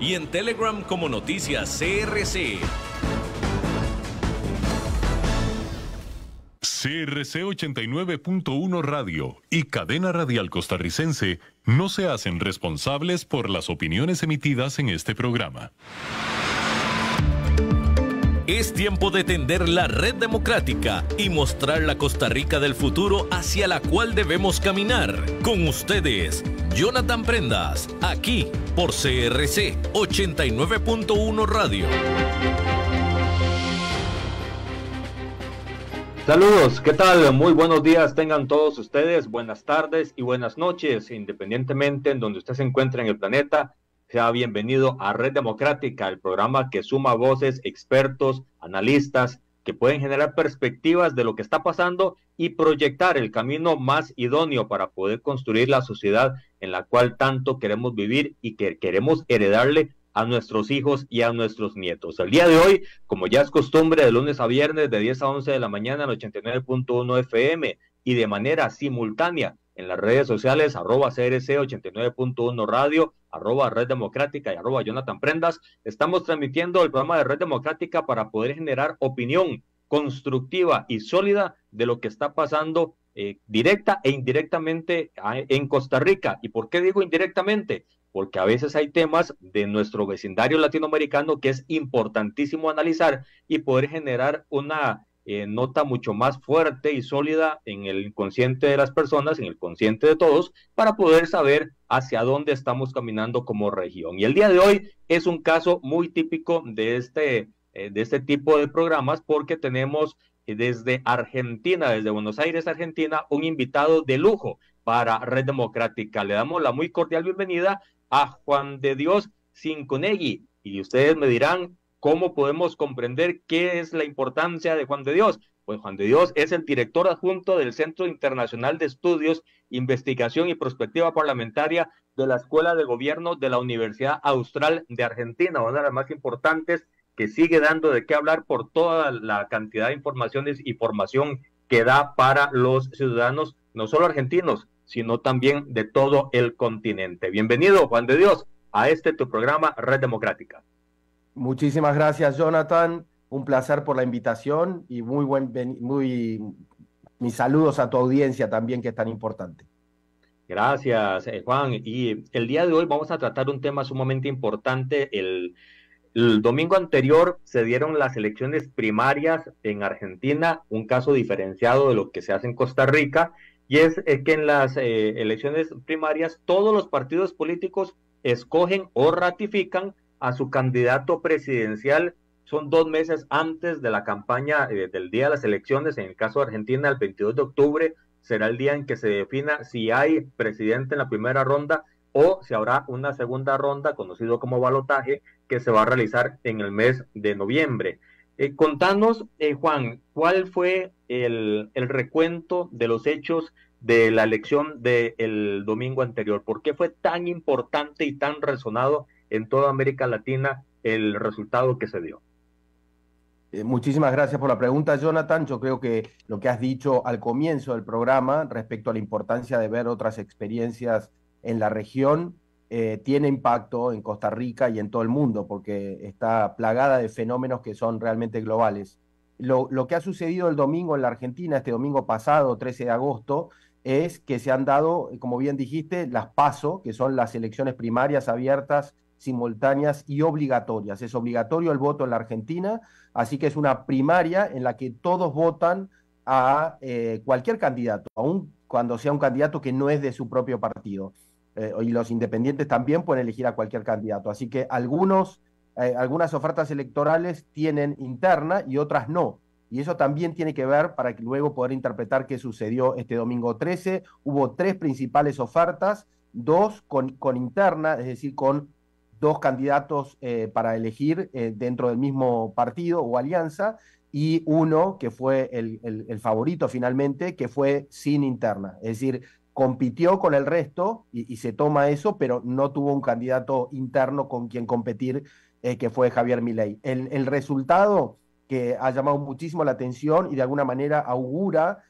y en Telegram como Noticias CRC. CRC 89.1 Radio y Cadena Radial Costarricense no se hacen responsables por las opiniones emitidas en este programa. Es tiempo de tender la red democrática y mostrar la Costa Rica del futuro hacia la cual debemos caminar. Con ustedes, Jonathan Prendas, aquí por CRC 89.1 Radio. Saludos, ¿qué tal? Muy buenos días tengan todos ustedes, buenas tardes y buenas noches, independientemente en donde usted se encuentre en el planeta sea bienvenido a Red Democrática, el programa que suma voces, expertos, analistas, que pueden generar perspectivas de lo que está pasando y proyectar el camino más idóneo para poder construir la sociedad en la cual tanto queremos vivir y que queremos heredarle a nuestros hijos y a nuestros nietos. El día de hoy, como ya es costumbre, de lunes a viernes, de 10 a 11 de la mañana en 89.1 FM y de manera simultánea en las redes sociales, arroba CRC89.1 Radio, arroba Red Democrática y arroba Jonathan Prendas. Estamos transmitiendo el programa de Red Democrática para poder generar opinión constructiva y sólida de lo que está pasando eh, directa e indirectamente en Costa Rica. ¿Y por qué digo indirectamente? Porque a veces hay temas de nuestro vecindario latinoamericano que es importantísimo analizar y poder generar una eh, nota mucho más fuerte y sólida en el inconsciente de las personas, en el consciente de todos, para poder saber hacia dónde estamos caminando como región. Y el día de hoy es un caso muy típico de este, eh, de este tipo de programas porque tenemos eh, desde Argentina, desde Buenos Aires, Argentina, un invitado de lujo para Red Democrática. Le damos la muy cordial bienvenida a Juan de Dios Cinconegui. Y ustedes me dirán ¿Cómo podemos comprender qué es la importancia de Juan de Dios? Pues Juan de Dios es el director adjunto del Centro Internacional de Estudios, Investigación y Prospectiva Parlamentaria de la Escuela de Gobierno de la Universidad Austral de Argentina, una de las más importantes que sigue dando de qué hablar por toda la cantidad de informaciones y formación que da para los ciudadanos, no solo argentinos, sino también de todo el continente. Bienvenido, Juan de Dios, a este tu programa Red Democrática. Muchísimas gracias, Jonathan. Un placer por la invitación y muy buen, muy, mis saludos a tu audiencia también, que es tan importante. Gracias, eh, Juan. Y el día de hoy vamos a tratar un tema sumamente importante. El, domingo anterior se dieron las elecciones primarias en Argentina, un caso diferenciado de lo que se hace en Costa Rica, y es, eh, que en las eh, elecciones primarias todos los partidos políticos escogen o ratifican a su candidato presidencial son dos meses antes de la campaña eh, del día de las elecciones. En el caso de Argentina, el 22 de octubre será el día en que se defina si hay presidente en la primera ronda o si habrá una segunda ronda, conocido como balotaje, que se va a realizar en el mes de noviembre. Eh, contanos, eh, Juan, ¿cuál fue el, recuento de los hechos de la elección del domingo anterior? ¿Por qué fue tan importante y tan resonado en toda América Latina el resultado que se dio. Eh, muchísimas gracias por la pregunta, Jonathan. Yo creo que lo que has dicho al comienzo del programa respecto a la importancia de ver otras experiencias en la región eh, tiene impacto en Costa Rica y en todo el mundo, porque está plagada de fenómenos que son realmente globales. Lo, lo, que ha sucedido el domingo en la Argentina, este domingo pasado, 13 de agosto, es que se han dado, como bien dijiste, las PASO, que son las elecciones primarias abiertas simultáneas y obligatorias. Es obligatorio el voto en la Argentina, así que es una primaria en la que todos votan a eh, cualquier candidato, aun cuando sea un candidato que no es de su propio partido. Eh, y los independientes también pueden elegir a cualquier candidato. Así que algunos, eh, algunas ofertas electorales tienen interna y otras no. Y eso también tiene que ver para que luego poder interpretar qué sucedió este domingo 13. Hubo tres principales ofertas, dos con, con interna, es decir, con dos candidatos eh, para elegir eh, dentro del mismo partido o alianza y uno que fue el, favorito finalmente, que fue sin interna. Es decir, compitió con el resto y, se toma eso, pero no tuvo un candidato interno con quien competir, eh, que fue Javier Milei. El, el resultado que ha llamado muchísimo la atención y de alguna manera augura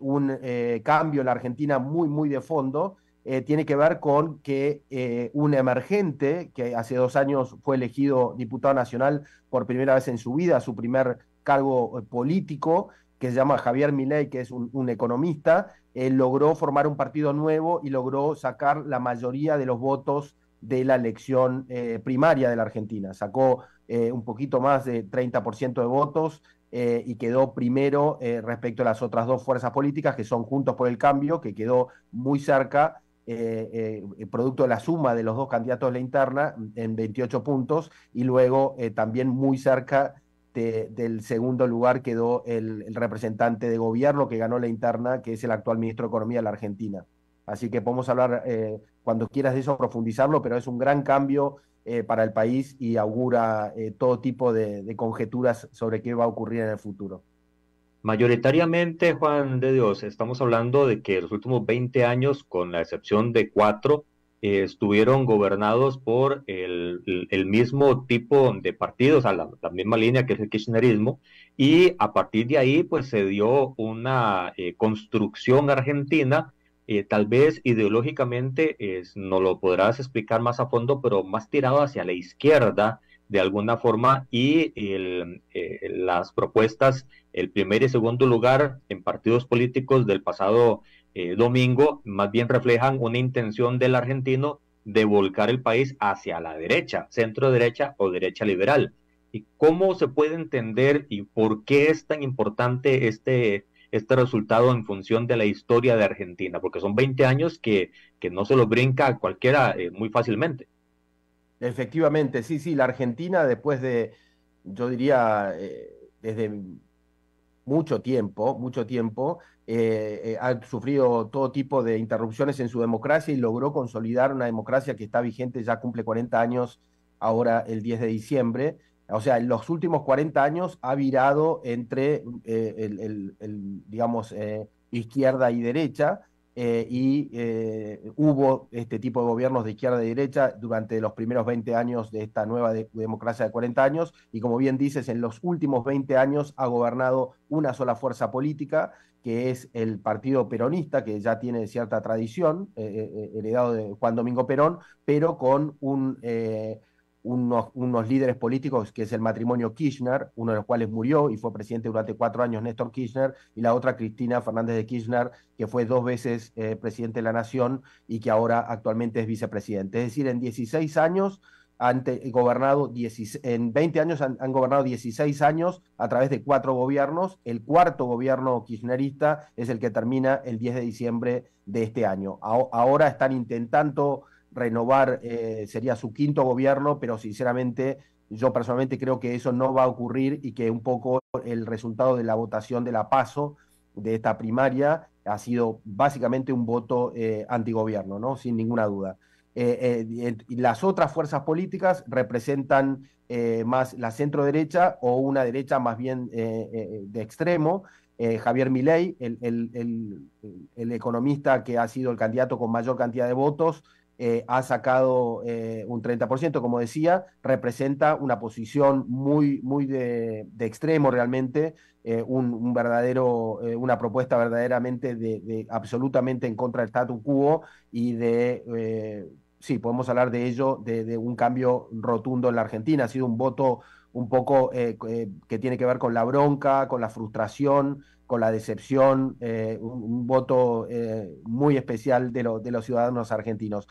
un cambio en la Argentina muy, muy de fondo eh, tiene que ver con que eh, un emergente, que hace dos años fue elegido diputado nacional por primera vez en su vida, su primer cargo eh, político, que se llama Javier Milei, que es un, economista, logró formar un partido nuevo y logró sacar la mayoría de los votos de la elección primaria de la Argentina. Sacó un poquito más de 30% de votos, y quedó primero respecto a las otras dos fuerzas políticas que son Juntos por el Cambio, que quedó muy cerca eh, eh, producto de la suma de los dos candidatos de la interna, en 28 puntos, y luego eh, también muy cerca del segundo lugar quedó el, representante de gobierno que ganó la interna, que es el actual ministro de Economía de la Argentina. Así que podemos hablar cuando quieras de eso, profundizarlo, pero es un gran cambio para el país y augura todo tipo de conjeturas sobre qué va a ocurrir en el futuro. Mayoritariamente, Juan de Dios, estamos hablando de que los últimos 20 años, con la excepción de cuatro, estuvieron gobernados por el, mismo tipo de partidos, a la, misma línea que es el kirchnerismo, y a partir de ahí, pues se dio una eh, construcción argentina, eh, tal vez ideológicamente, no lo podrás explicar más a fondo, pero más tirado hacia la izquierda de alguna forma, y eh, las propuestas el primer y segundo lugar en partidos políticos del pasado eh, domingo, más bien reflejan una intención del argentino de volcar el país hacia la derecha, centro derecha o derecha liberal. ¿Y cómo se puede entender y por qué es tan importante este, este resultado en función de la historia de Argentina? Porque son 20 años que, que no se lo brinca cualquiera eh, muy fácilmente. Efectivamente, sí, sí, la Argentina después de, yo diría, eh, desde mucho tiempo, mucho tiempo, eh, eh, ha sufrido todo tipo de interrupciones en su democracia y logró consolidar una democracia que está vigente, ya cumple 40 años ahora el 10 de diciembre. O sea, en los últimos 40 años ha virado entre, eh, el, el, digamos, izquierda y derecha, eh, y eh, hubo este tipo de gobiernos de izquierda y derecha durante los primeros 20 años de esta nueva democracia de 40 años, y como bien dices, en los últimos 20 años ha gobernado una sola fuerza política, que es el Partido Peronista, que ya tiene cierta tradición, eh, heredado de Juan Domingo Perón, pero con un unos, líderes políticos, que es el matrimonio Kirchner, uno de los cuales murió y fue presidente durante cuatro años Néstor Kirchner, y la otra Cristina Fernández de Kirchner, que fue dos veces eh, presidente de la Nación y que ahora actualmente es vicepresidente. Es decir, en 16 eh, años han gobernado, en 20 años han, gobernado 16 años a través de cuatro gobiernos. El cuarto gobierno kirchnerista es el que termina el 10 de diciembre de este año. ahora están intentando renovar, eh, sería su quinto gobierno, pero sinceramente yo personalmente creo que eso no va a ocurrir y que un poco el resultado de la votación de la PASO de esta primaria ha sido básicamente un voto eh, antigobierno, ¿no? Sin ninguna duda. Eh, las otras fuerzas políticas representan más la centro derecha o una derecha más bien de extremo. Javier Milei, el economista que ha sido el candidato con mayor cantidad de votos, eh, ha sacado eh, un 30%, como decía, representa una posición muy, muy de, extremo realmente, eh, un, verdadero, una propuesta verdaderamente de, absolutamente en contra del statu quo y de, sí, podemos hablar de ello, de, un cambio rotundo en la Argentina. Ha sido un voto un poco que tiene que ver con la bronca, con la frustración, con la decepción, eh, un, voto eh, muy especial de, los ciudadanos argentinos.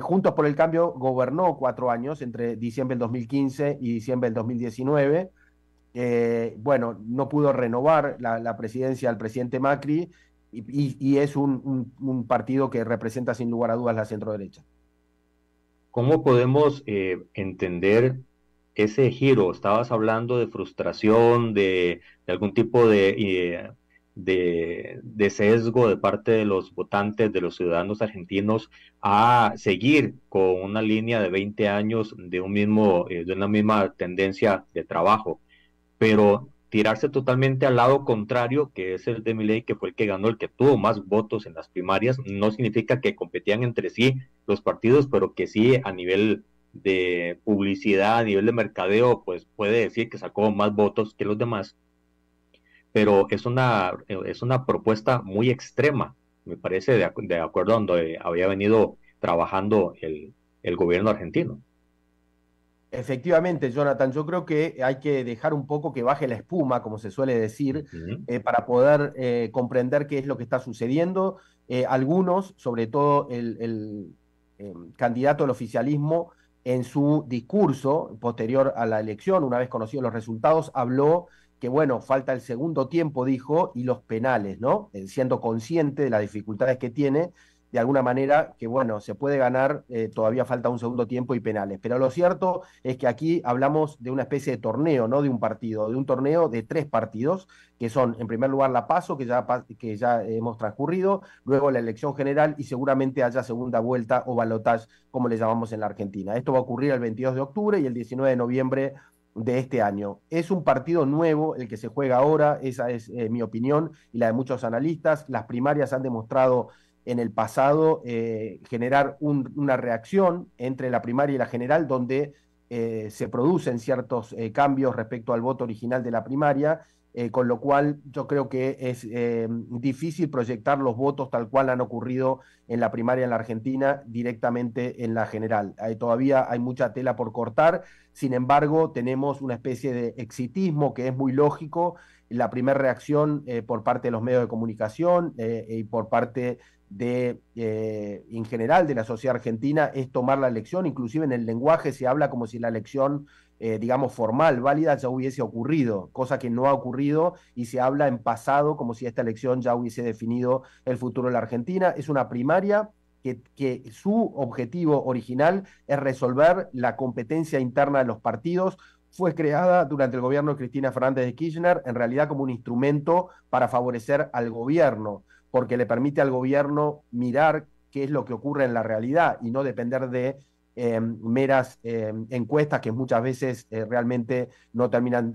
Juntos por el Cambio gobernó cuatro años, entre diciembre del 2015 y diciembre del 2019. Eh, bueno, no pudo renovar la, presidencia al presidente Macri y, es un, un, partido que representa sin lugar a dudas la centro derecha. ¿Cómo podemos entender ese giro? Estabas hablando de frustración, de, algún tipo eh, de, sesgo de parte de los votantes, de los ciudadanos argentinos, a seguir con una línea de 20 años de, un mismo, eh, de una misma tendencia de trabajo. Pero tirarse totalmente al lado contrario, que es el de Milei, que fue el que ganó, el que tuvo más votos en las primarias, no significa que competían entre sí los partidos, pero que sí a nivel de publicidad a nivel de mercadeo, pues puede decir que sacó más votos que los demás, pero es una, es una propuesta muy extrema, me parece, de, acuerdo a donde había venido trabajando el, gobierno argentino. Efectivamente, Jonathan, yo creo que hay que dejar un poco que baje la espuma, como se suele decir, eh, para poder eh, comprender qué es lo que está sucediendo. Eh, algunos, sobre todo el, candidato al oficialismo, en su discurso posterior a la elección, una vez conocidos los resultados, habló que, bueno, falta el segundo tiempo, dijo, y los penales, ¿no? Eh, siendo consciente de las dificultades que tiene de alguna manera que, bueno, se puede ganar, eh, todavía falta un segundo tiempo y penales. Pero lo cierto es que aquí hablamos de una especie de torneo, no de un partido, de un torneo de tres partidos, que son, en primer lugar, la paso, que ya, que ya hemos transcurrido, luego la elección general y seguramente haya segunda vuelta o balotaje, como le llamamos en la Argentina. Esto va a ocurrir el 22 de octubre y el 19 de noviembre de este año. Es un partido nuevo el que se juega ahora, esa es eh, mi opinión y la de muchos analistas. Las primarias han demostrado en el pasado eh, generar una reacción entre la primaria y la general donde eh, se producen ciertos eh, cambios respecto al voto original de la primaria, con lo cual yo creo que es difícil proyectar los votos tal cual han ocurrido en la primaria en la Argentina directamente en la general. todavía hay mucha tela por cortar, sin embargo tenemos una especie de exitismo que es muy lógico la primera reacción por parte de los medios de comunicación y por parte de, eh, en general de la sociedad argentina es tomar la elección, inclusive en el lenguaje se habla como si la elección, eh, digamos, formal, válida, ya hubiese ocurrido, cosa que no ha ocurrido y se habla en pasado como si esta elección ya hubiese definido el futuro de la Argentina. Es una primaria que, que, su objetivo original es resolver la competencia interna de los partidos. Fue creada durante el gobierno de Cristina Fernández de Kirchner, en realidad como un instrumento para favorecer al gobierno porque le permite al gobierno mirar qué es lo que ocurre en la realidad y no depender de eh, meras eh, encuestas que muchas veces eh, realmente no terminan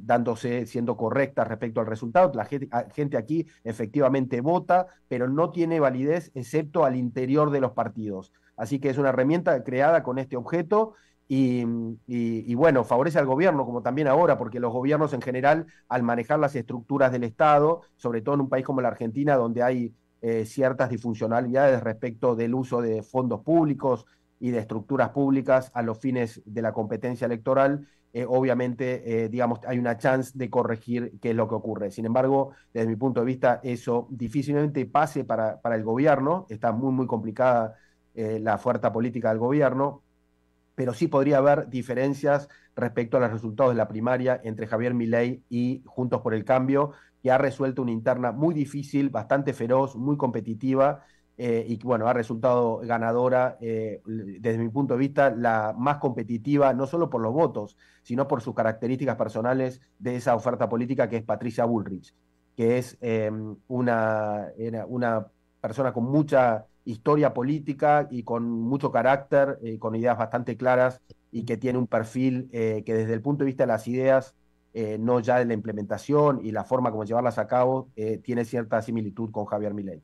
dándose siendo correctas respecto al resultado. La ah, gente, aquí efectivamente vota, pero no tiene validez excepto al interior de los partidos. Así que es una herramienta creada con este objeto y, bueno, favorece al gobierno, como también ahora, porque los gobiernos en general, al manejar las estructuras del Estado, sobre todo en un país como la Argentina, donde hay eh, ciertas disfuncionalidades respecto del uso de fondos públicos y de estructuras públicas a los fines de la competencia electoral, eh, obviamente, eh, digamos, hay una chance de corregir qué es lo que ocurre. Sin embargo, desde mi punto de vista, eso difícilmente pase para, para el gobierno, está muy, muy complicada la fuerza política del gobierno, pero sí podría haber diferencias respecto a los resultados de la primaria entre Javier Milei y Juntos por el Cambio, que ha resuelto una interna muy difícil, bastante feroz, muy competitiva, eh, y bueno, ha resultado ganadora, eh, desde mi punto de vista, la más competitiva, no solo por los votos, sino por sus características personales de esa oferta política que es Patricia Bullrich, que es eh, una, una persona con mucha historia política y con mucho carácter, eh, con ideas bastante claras y que tiene un perfil eh, que desde el punto de vista de las ideas, eh, no ya de la implementación y la forma como llevarlas a cabo, tiene cierta similitud con Javier Milei.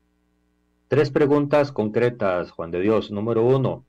Tres preguntas concretas, Juan de Dios. Número uno,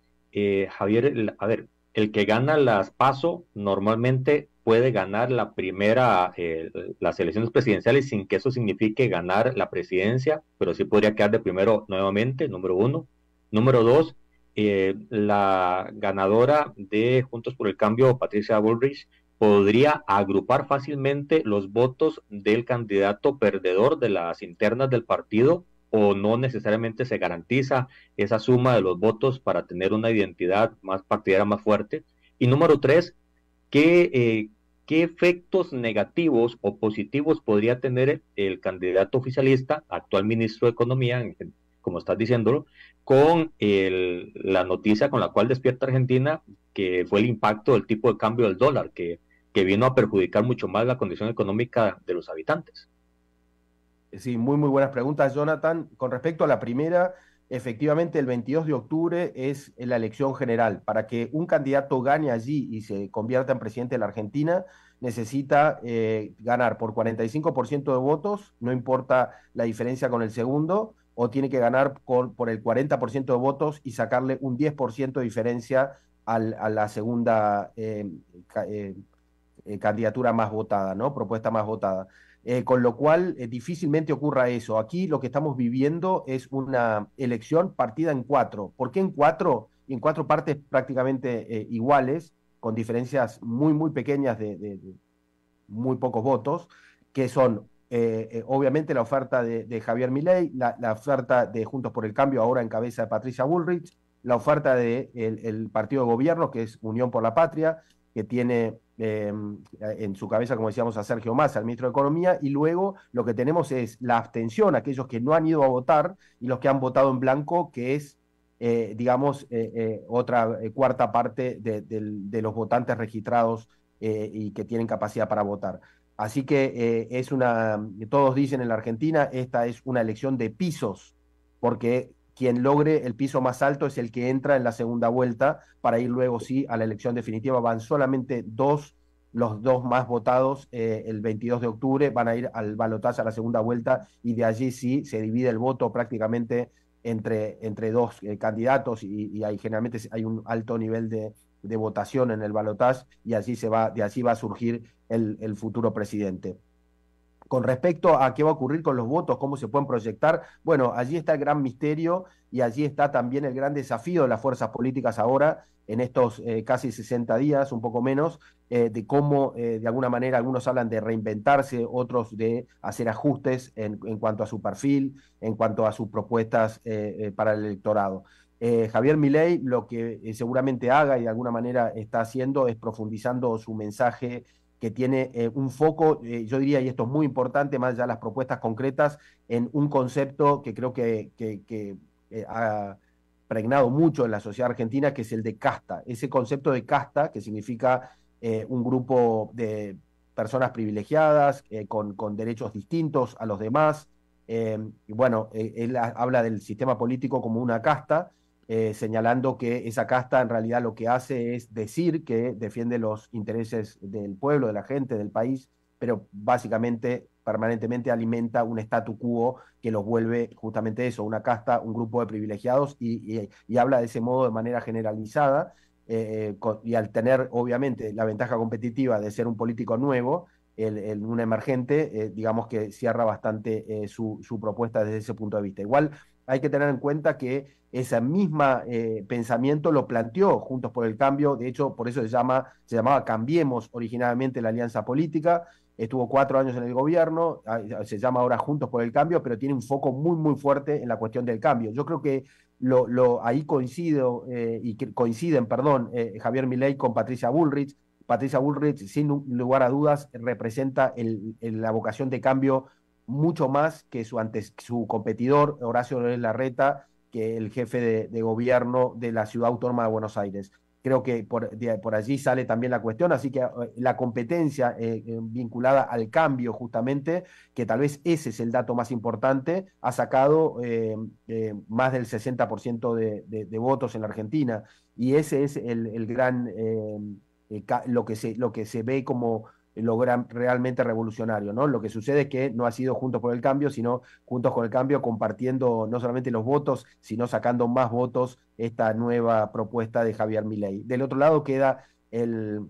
Javier, a ver, el que gana las PASO normalmente puede ganar la primera, eh, las elecciones presidenciales sin que eso signifique ganar la presidencia, pero sí podría quedar de primero nuevamente, número uno. Número dos, eh, la ganadora de Juntos por el Cambio, Patricia Bullrich, podría agrupar fácilmente los votos del candidato perdedor de las internas del partido o no necesariamente se garantiza esa suma de los votos para tener una identidad más partidaria, más fuerte. Y número tres, que eh, qué efectos negativos o positivos podría tener el candidato oficialista, actual ministro de Economía, como estás diciéndolo, con la noticia con la cual despierta Argentina, que fue el impacto del tipo de cambio del dólar, que, que vino a perjudicar mucho más la condición económica de los habitantes. Sí, muy, muy buenas preguntas, Jonathan. Con respecto a la primera, efectivamente el 22 de octubre es la elección general. Para que un candidato gane allí y se convierta en presidente de la Argentina, necesita eh, ganar por 45% de votos, no importa la diferencia con el segundo, o tiene que ganar por el 40% de votos y sacarle un 10% de diferencia a la segunda eh, eh, candidatura más votada, ¿no? Propuesta más votada. Eh, con lo cual, eh, difícilmente ocurra eso. Aquí lo que estamos viviendo es una elección partida en cuatro. ¿Por qué en cuatro? En cuatro partes prácticamente eh, iguales, con diferencias muy, muy pequeñas de, muy pocos votos, que son obviamente la oferta de, Javier Milei, la, oferta de Juntos por el Cambio, ahora en cabeza de Patricia Bullrich, la oferta del de partido de gobierno, que es Unión por la Patria, que tiene Em, en su cabeza, como decíamos, a Sergio Massa, al ministro de Economía, y luego lo que tenemos es la abstención, aquellos que no han ido a votar y los que han votado en blanco, que es, eh, digamos, eh, eh, otra cuarta parte de, de, los votantes registrados y que tienen capacidad para votar. Así que es una, todos dicen en la Argentina, esta es una elección de pisos, porque quien logre el piso más alto es el que entra en la segunda vuelta para ir luego sí a la elección definitiva. Van solamente dos, los dos más votados eh, el 22 de octubre van a ir al balotaje a la segunda vuelta y de allí sí se divide el voto prácticamente entre, entre dos eh, candidatos y, hay, generalmente hay un alto nivel de, votación en el balotaje y así se va, de allí va a surgir el, el futuro presidente con respecto a qué va a ocurrir con los votos, cómo se pueden proyectar, bueno, allí está el gran misterio y allí está también el gran desafío de las fuerzas políticas ahora, en estos eh, casi 60 días, un poco menos, eh, de cómo eh, de alguna manera algunos hablan de reinventarse, otros de hacer ajustes en, en cuanto a su perfil, en cuanto a sus propuestas para el electorado. Javier Milei lo que seguramente haga y de alguna manera está haciendo es profundizando su mensaje que tiene eh, un foco, eh, yo diría, y esto es muy importante, más allá de las propuestas concretas, en un concepto que creo que, eh, ha pregnado mucho en la sociedad argentina, que es el de casta. Ese concepto de casta, que significa un grupo de personas privilegiadas, con, con, derechos distintos a los demás. y bueno, él habla del sistema político como una casta, eh, señalando que esa casta en realidad lo que hace es decir que defiende los intereses del pueblo, de la gente, del país, pero básicamente permanentemente alimenta un statu quo que los vuelve justamente eso, una casta, un grupo de privilegiados y, habla de ese modo de manera generalizada eh, eh, y al tener obviamente la ventaja competitiva de ser un político nuevo, el, un emergente, digamos que cierra bastante su, su, propuesta desde ese punto de vista. Igual hay que tener en cuenta que ese mismo eh, pensamiento lo planteó Juntos por el Cambio, de hecho por eso se, llama, se llamaba Cambiemos originalmente la alianza política, estuvo cuatro años en el gobierno, ah, se llama ahora Juntos por el Cambio, pero tiene un foco muy, muy fuerte en la cuestión del cambio. Yo creo que lo, ahí coincido, eh, y coinciden, perdón, eh, Javier Milei con Patricia Bullrich. Patricia Bullrich, sin lugar a dudas, representa la vocación de cambio mucho más que su, su competidor, Horacio López Larreta, que el jefe de, gobierno de la ciudad autónoma de Buenos Aires. Creo que por, por allí sale también la cuestión, así que eh, la competencia eh, eh, vinculada al cambio justamente, que tal vez ese es el dato más importante, ha sacado más del 60% de, de, votos en la Argentina y ese es el, el gran... lo que, se, lo que se ve como eh, logra realmente revolucionario, ¿no? Lo que sucede es que no ha sido juntos por el cambio, sino juntos con el cambio compartiendo no solamente los votos, sino sacando más votos esta nueva propuesta de Javier Milei. Del otro lado queda el,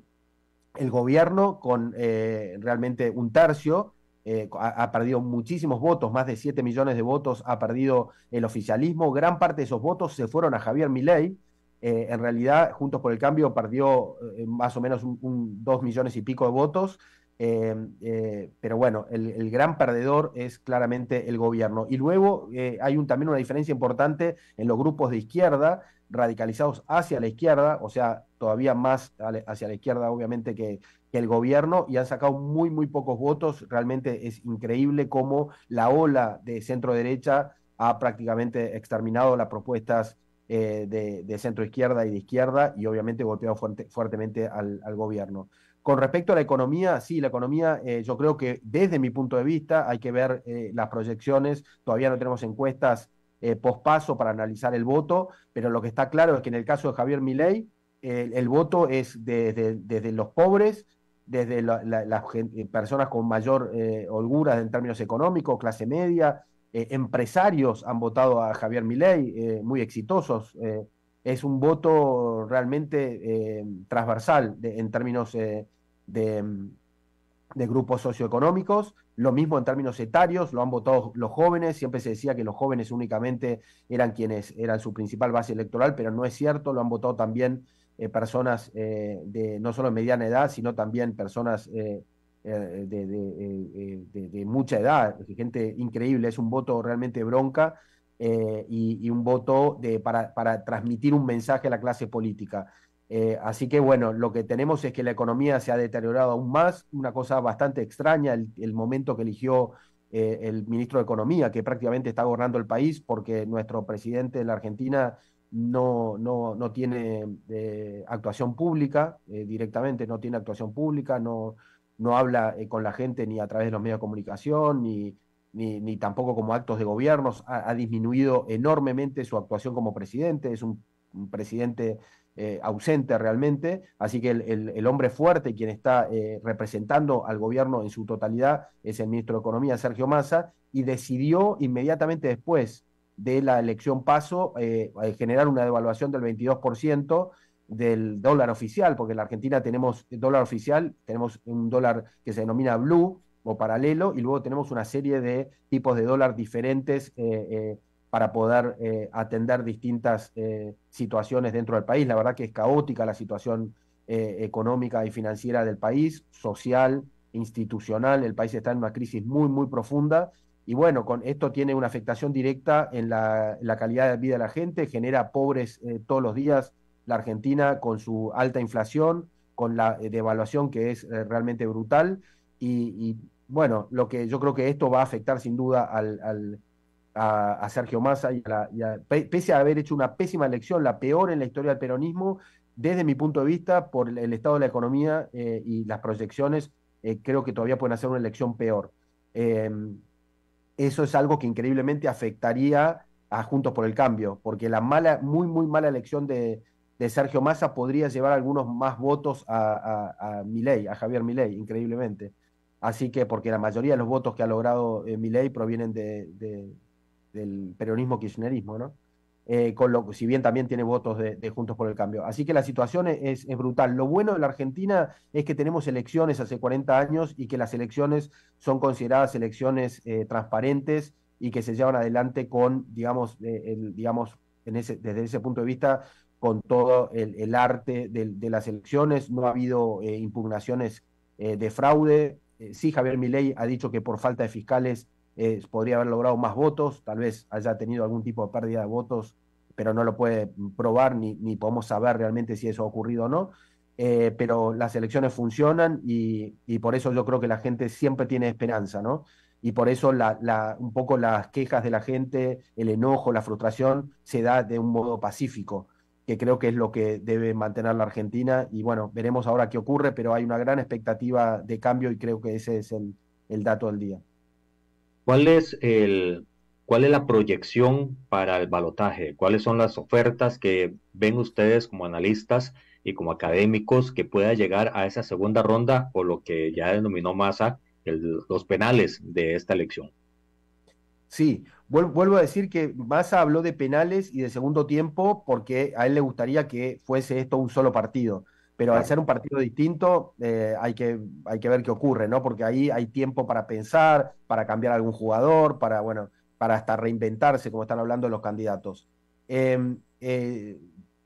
gobierno con eh, realmente un tercio, eh, ha, perdido muchísimos votos, más de 7 millones de votos ha perdido el oficialismo, gran parte de esos votos se fueron a Javier Milei, eh, en realidad, Juntos por el Cambio perdió eh, más o menos un, dos millones y pico de votos, eh, pero bueno, el, gran perdedor es claramente el gobierno. Y luego hay también una diferencia importante en los grupos de izquierda, radicalizados hacia la izquierda, o sea, todavía más hacia la izquierda, obviamente, que, que, el gobierno, y han sacado muy, muy pocos votos. Realmente es increíble cómo la ola de centro derecha ha prácticamente exterminado las propuestas eh, de, centro izquierda y de izquierda y obviamente golpeado fuertemente al, gobierno. Con respecto a la economía, sí, la economía, eh, yo creo que desde mi punto de vista hay que ver eh, las proyecciones, todavía no tenemos encuestas pospaso para analizar el voto, pero lo que está claro es que en el caso de Javier Milei, el voto es desde los pobres, desde las personas con mayor holgura en términos económicos, clase media, eh, empresarios han votado a Javier Milei, eh, muy exitosos. Eh, es un voto realmente transversal en términos de, de, grupos socioeconómicos, lo mismo en términos etarios, lo han votado los jóvenes, siempre se decía que los jóvenes únicamente eran quienes eran su principal base electoral, pero no es cierto, lo han votado también personas de no solo mediana edad, sino también personas eh, eh, eh, de, mucha edad, gente increíble, es un voto realmente bronca y, un voto para, transmitir un mensaje a la clase política. así que bueno, lo que tenemos es que la economía se ha deteriorado aún más, una cosa bastante extraña, el, momento que eligió el ministro de Economía, que prácticamente está gobernando el país porque nuestro presidente de la Argentina no, no tiene actuación pública directamente, no tiene actuación pública, no, no habla eh, con la gente ni a través de los medios de comunicación, ni, ni, tampoco como actos de gobierno, ha, disminuido enormemente su actuación como presidente, es un, presidente eh, ausente realmente, así que el, hombre fuerte, quien está eh, representando al gobierno en su totalidad, es el ministro de Economía, Sergio Massa, y decidió inmediatamente después de la elección paso generar una devaluación del 22% del dólar oficial, porque en la Argentina tenemos dólar oficial, tenemos un dólar que se denomina blue o paralelo, y luego tenemos una serie de tipos de dólar diferentes eh, eh, para poder eh, atender distintas situaciones dentro del país. La verdad que es caótica la situación económica y financiera del país, social, institucional, el país está en una crisis muy, muy profunda, y bueno, con esto tiene una afectación directa en la calidad de vida de la gente, genera pobres todos los días la Argentina con su alta inflación, con la eh, devaluación que es eh, realmente brutal. Y, bueno, lo que yo creo que esto va a afectar sin duda a, Sergio Massa, y, pese a haber hecho una pésima elección, la peor en la historia del peronismo, desde mi punto de vista, por el, estado de la economía eh, y las proyecciones, creo que todavía pueden hacer una elección peor. Em, eso es algo que increíblemente afectaría a Juntos por el Cambio, porque la mala, muy, muy mala elección de, de Sergio Massa podría llevar algunos más votos a, a, a a Javier Milei, increíblemente. Así que, porque la mayoría de los votos que ha logrado eh, Milei provienen de, del peronismo-kirchnerismo, ¿no? Eh, con lo, si bien también tiene votos de, Juntos por el Cambio. Así que la situación es, brutal. Lo bueno de la Argentina es que tenemos elecciones hace 40 años y que las elecciones son consideradas elecciones eh, transparentes y que se llevan adelante con, digamos, digamos en ese, desde ese punto de vista, con todo el, arte de, las elecciones, no ha habido eh, impugnaciones eh, de fraude. Eh, sí, Javier Milei ha dicho que por falta de fiscales podría haber logrado más votos, tal vez haya tenido algún tipo de pérdida de votos, pero no lo puede mm, probar ni, ni podemos saber realmente si eso ha ocurrido o no. pero las elecciones funcionan y, por eso yo creo que la gente siempre tiene esperanza, ¿no? y por eso la, la, un poco las quejas de la gente, el enojo, la frustración, se da de un modo pacífico que creo que es lo que debe mantener la Argentina. Y bueno, veremos ahora qué ocurre, pero hay una gran expectativa de cambio y creo que ese es el, dato del día. ¿Cuál es, el, ¿Cuál es la proyección para el balotaje? ¿Cuáles son las ofertas que ven ustedes como analistas y como académicos que pueda llegar a esa segunda ronda o lo que ya denominó Massa los penales de esta elección? Sí, vuelvo a decir que Massa habló de penales y de segundo tiempo porque a él le gustaría que fuese esto un solo partido. Pero al ser un partido distinto, eh, hay, que, hay que ver qué ocurre, ¿no? Porque ahí hay tiempo para pensar, para cambiar algún jugador, para, bueno, para hasta reinventarse, como están hablando los candidatos. Em, eh,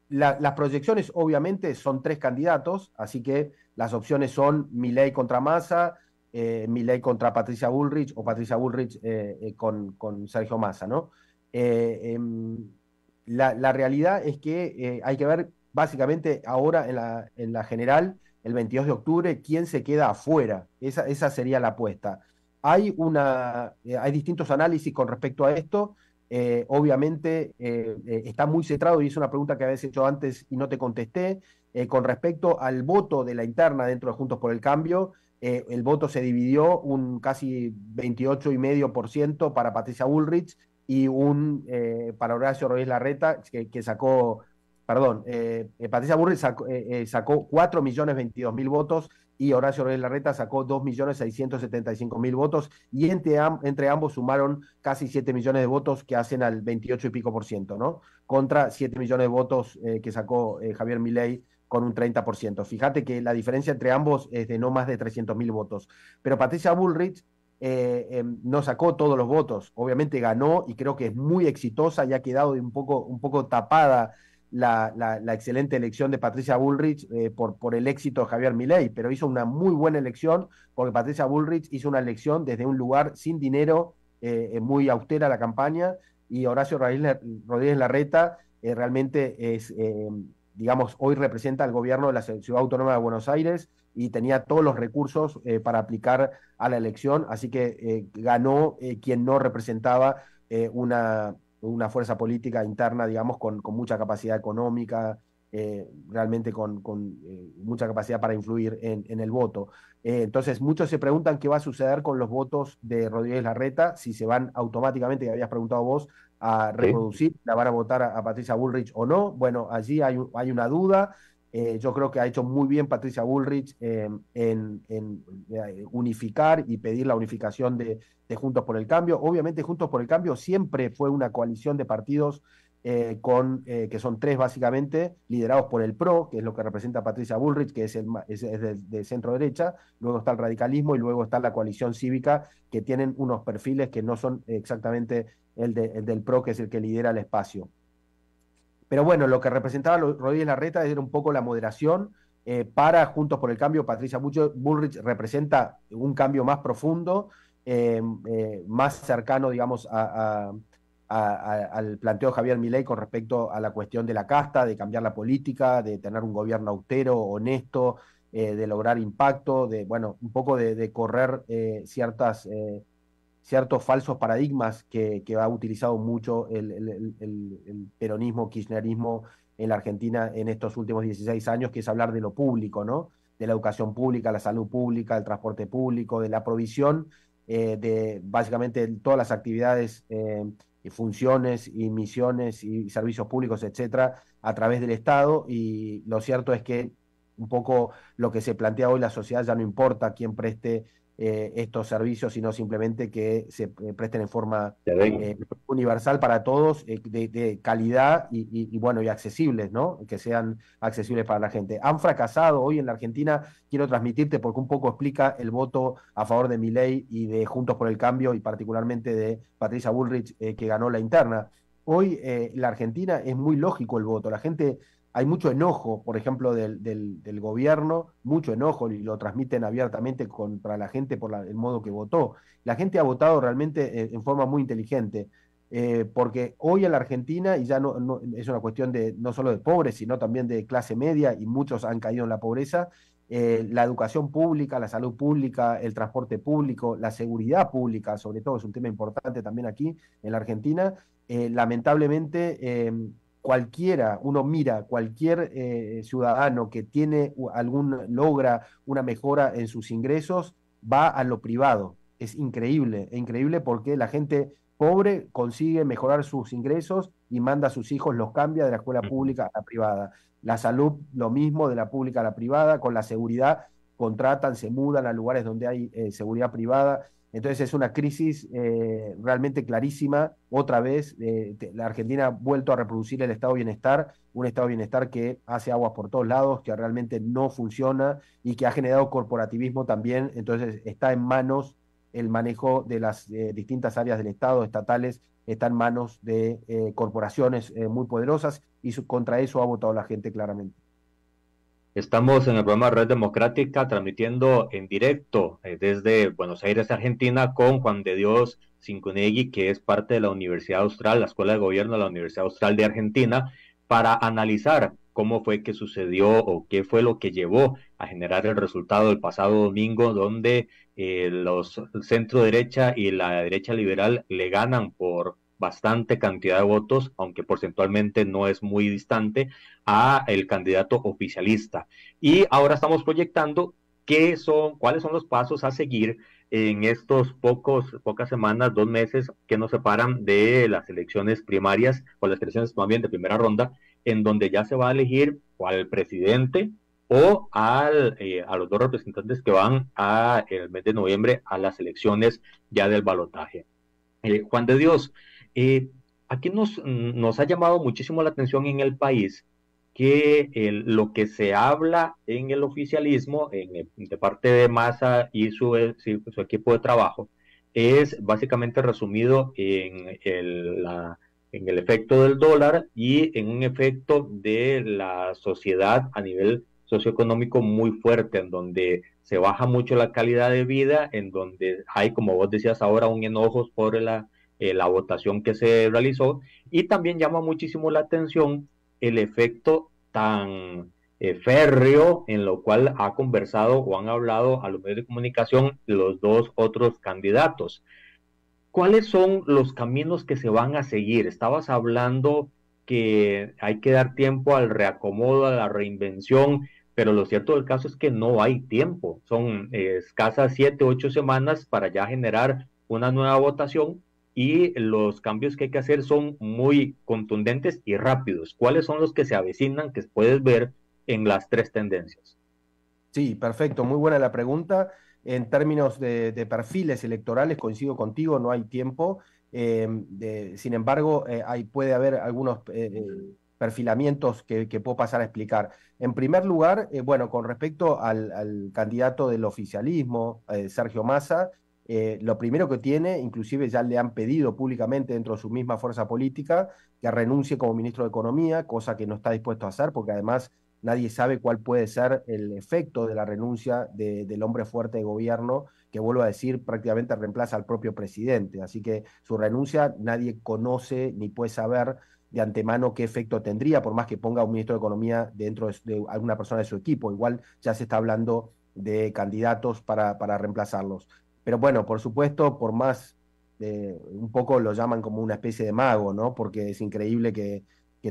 las proyecciones, obviamente, son tres candidatos, así que las opciones son Milei contra Massa, eh, mi ley contra Patricia Bullrich o Patricia Bullrich eh, eh, con, Sergio Massa, ¿no? Em, la, realidad es que hay que ver básicamente ahora en la, general, el 22 de octubre, quién se queda afuera. Esa, sería la apuesta. Hay, una, hay distintos análisis con respecto a esto. obviamente está muy centrado y es una pregunta que habías hecho antes y no te contesté, con respecto al voto de la interna dentro de Juntos por el Cambio, eh, el voto se dividió un casi y 28,5% para Patricia Bullrich y un eh, para Horacio Rodríguez Larreta, que, sacó, perdón, eh, eh Patricia Bullrich sacó, sacó millones mil votos y Horacio Rodríguez Larreta sacó 2.675.000 millones mil votos y entre, ambos sumaron casi 7 millones de votos que hacen al 28 y pico por ciento, ¿no? Contra 7 millones de votos que sacó Javier Milei con un 30%. Fíjate que la diferencia entre ambos es de no más de 300.000 votos. Pero Patricia Bullrich eh, em, no sacó todos los votos. Obviamente ganó y creo que es muy exitosa y ha quedado un poco, un poco tapada la, excelente elección de Patricia Bullrich eh, por, por el éxito de Javier Milei, pero hizo una muy buena elección porque Patricia Bullrich hizo una elección desde un lugar sin dinero, eh, muy austera la campaña, y Horacio Rodríguez Larreta realmente es digamos, hoy representa al gobierno de la Ciudad Autónoma de Buenos Aires y tenía todos los recursos eh, para aplicar a la elección, así que eh, ganó eh, quien no representaba una, una, fuerza política interna, digamos, con, mucha capacidad económica, realmente con, mucha capacidad para influir en, el voto. entonces, muchos se preguntan qué va a suceder con los votos de Rodríguez Larreta, si se van automáticamente, que habías preguntado vos, a reproducir, la van a votar a, Patricia Bullrich o no. Bueno, allí hay, hay una duda. Eh, yo creo que ha hecho muy bien Patricia Bullrich em, en, eh, unificar y pedir la unificación de, de Juntos por el Cambio. Obviamente Juntos por el Cambio siempre fue una coalición de partidos eh, con, eh, que son tres básicamente, liderados por el PRO, que es lo que representa Patricia Bullrich, que es, el, de, centro derecha, luego está el radicalismo y luego está la coalición cívica, que tienen unos perfiles que no son exactamente el, del PRO, que es el que lidera el espacio. Pero bueno, lo que representaba Rodríguez Larreta era un poco la moderación eh, para Juntos por el Cambio. Patricia Bullrich representa un cambio más profundo, más cercano, digamos, a al planteo de Javier Milei con respecto a la cuestión de la casta, de cambiar la política, de tener un gobierno austero, honesto, eh, de lograr impacto, de, bueno, un poco de, correr eh, ciertas, eh, ciertos falsos paradigmas que, ha utilizado mucho el, el, el peronismo, kirchnerismo en la Argentina en estos últimos 16 años, que es hablar de lo público, ¿no? De la educación pública, la salud pública, el transporte público, de la provisión de básicamente todas las actividades funciones y misiones y servicios públicos, etcétera, a través del Estado. Y lo cierto es que un poco lo que se plantea hoy la sociedad ya no importa quién preste eh, estos servicios, sino simplemente que se eh, presten en forma eh, universal para todos, de, calidad y, bueno, y accesibles, ¿no? Que sean accesibles para la gente. Han fracasado hoy en la Argentina, quiero transmitirte porque un poco explica el voto a favor de mi ley y de Juntos por el Cambio y particularmente de Patricia Bullrich que ganó la interna. Hoy la Argentina es muy lógico el voto, la gente hay mucho enojo, por ejemplo, del, gobierno, mucho enojo y lo transmiten abiertamente contra la gente por el modo que votó. La gente ha votado realmente eh, en forma muy inteligente, eh, porque hoy en la Argentina, y ya no, es una cuestión de no solo de pobres, sino también de clase media, y muchos han caído en la pobreza, eh, la educación pública, la salud pública, el transporte público, la seguridad pública, sobre todo, es un tema importante también aquí en la Argentina, lamentablemente cualquiera, uno mira, cualquier eh, ciudadano que tiene algún, logra una mejora en sus ingresos, va a lo privado. Es increíble, es increíble porque la gente pobre consigue mejorar sus ingresos y manda a sus hijos, los cambia de la escuela pública a la privada. La salud, lo mismo, de la pública a la privada, con la seguridad, contratan, se mudan a lugares donde hay eh, seguridad privada. Entonces es una crisis eh, realmente clarísima. Otra vez, eh, la Argentina ha vuelto a reproducir el estado de bienestar, un estado de bienestar que hace aguas por todos lados, que realmente no funciona y que ha generado corporativismo también. Entonces está en manos el manejo de las eh, distintas áreas del Estado, estatales, está en manos de corporaciones muy poderosas y contra eso ha votado la gente claramente. Estamos en el programa Red Democrática transmitiendo en directo eh, desde Buenos Aires, Argentina, con Juan de Dios Cincunegui, que es parte de la Universidad Austral, la Escuela de Gobierno de la Universidad Austral de Argentina, para analizar cómo fue que sucedió o qué fue lo que llevó a generar el resultado del pasado domingo, donde eh, los centro derecha y la derecha liberal le ganan por bastante cantidad de votos, aunque porcentualmente no es muy distante, a el candidato oficialista. Y ahora estamos proyectando qué son, cuáles son los pasos a seguir en estos pocos, pocas semanas, dos meses que nos separan de las elecciones primarias o las elecciones más bien de primera ronda, en donde ya se va a elegir al presidente o al, eh, a los dos representantes que van a el mes de noviembre a las elecciones ya del balotaje. Eh, Juan de Dios, eh, aquí nos, ha llamado muchísimo la atención en el país que lo que se habla en el oficialismo, de parte de Massa y eh, su, equipo de trabajo, es básicamente resumido en el, en el efecto del dólar y en un efecto de la sociedad a nivel socioeconómico muy fuerte, en donde se baja mucho la calidad de vida, en donde hay, como vos decías ahora, un enojo por la eh, la votación que se realizó y también llama muchísimo la atención el efecto tan eh, férreo en lo cual ha conversado o han hablado a los medios de comunicación los dos otros candidatos. ¿Cuáles son los caminos que se van a seguir? Estabas hablando que hay que dar tiempo al reacomodo, a la reinvención, pero lo cierto del caso es que no hay tiempo. Son eh, escasas siete, ocho semanas para ya generar una nueva votación y los cambios que hay que hacer son muy contundentes y rápidos. ¿Cuáles son los que se avecinan que puedes ver en las tres tendencias? Sí, perfecto, muy buena la pregunta. En términos de, perfiles electorales, coincido contigo, no hay tiempo. Eh, sin embargo, hay, eh, puede haber algunos eh, perfilamientos que, puedo pasar a explicar. En primer lugar, bueno, con respecto al, al candidato del oficialismo, Sergio Massa, eh, lo primero que tiene, inclusive ya le han pedido públicamente dentro de su misma fuerza política que renuncie como ministro de Economía, cosa que no está dispuesto a hacer porque además nadie sabe cuál puede ser el efecto de la renuncia del hombre fuerte de gobierno que vuelvo a decir, prácticamente reemplaza al propio presidente. Así que su renuncia nadie conoce ni puede saber de antemano qué efecto tendría, por más que ponga un ministro de Economía dentro de, alguna persona de su equipo. Igual ya se está hablando de candidatos para reemplazarlos. Pero bueno, por supuesto, por más, eh, un poco lo llaman como una especie de mago, ¿no? Porque es increíble que,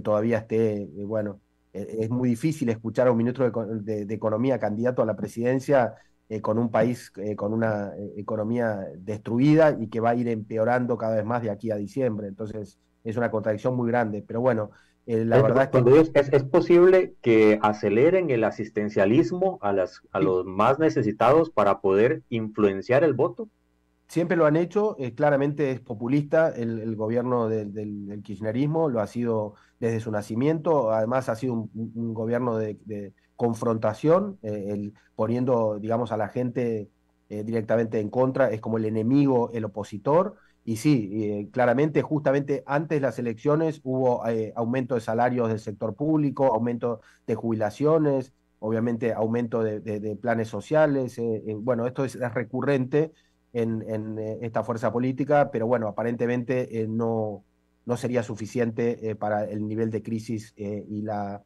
todavía esté, eh, bueno, e, es muy difícil escuchar a un ministro de, de Economía candidato a la presidencia eh, con un país, con una economía destruida y que va a ir empeorando cada vez más de aquí a diciembre. Entonces, es una contradicción muy grande. Pero bueno, eh, la es, verdad cuando es, posible que aceleren el asistencialismo a, las, a los más necesitados para poder influenciar el voto. Siempre lo han hecho, eh, claramente es populista el, gobierno del, del, kirchnerismo, lo ha sido desde su nacimiento, además ha sido un, gobierno de, confrontación, eh, el, poniendo, digamos, a la gente directamente en contra, es como el enemigo, el opositor, y sí, eh, claramente, justamente antes de las elecciones hubo eh, aumento de salarios del sector público, aumento de jubilaciones, obviamente aumento de, planes sociales. Eh, bueno, esto es, recurrente en, esta fuerza política, pero bueno, aparentemente no, no sería suficiente para el nivel de crisis y la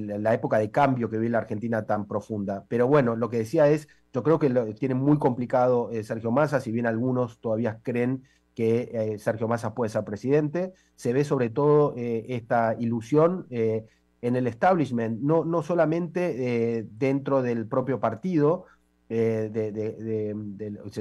la época de cambio que vive la Argentina tan profunda. Pero bueno, lo que decía es, yo creo que lo tiene muy complicado eh, Sergio Massa, si bien algunos todavía creen que eh, Sergio Massa puede ser presidente, se ve sobre todo eh, esta ilusión en el establishment, no, no solamente dentro del propio partido, se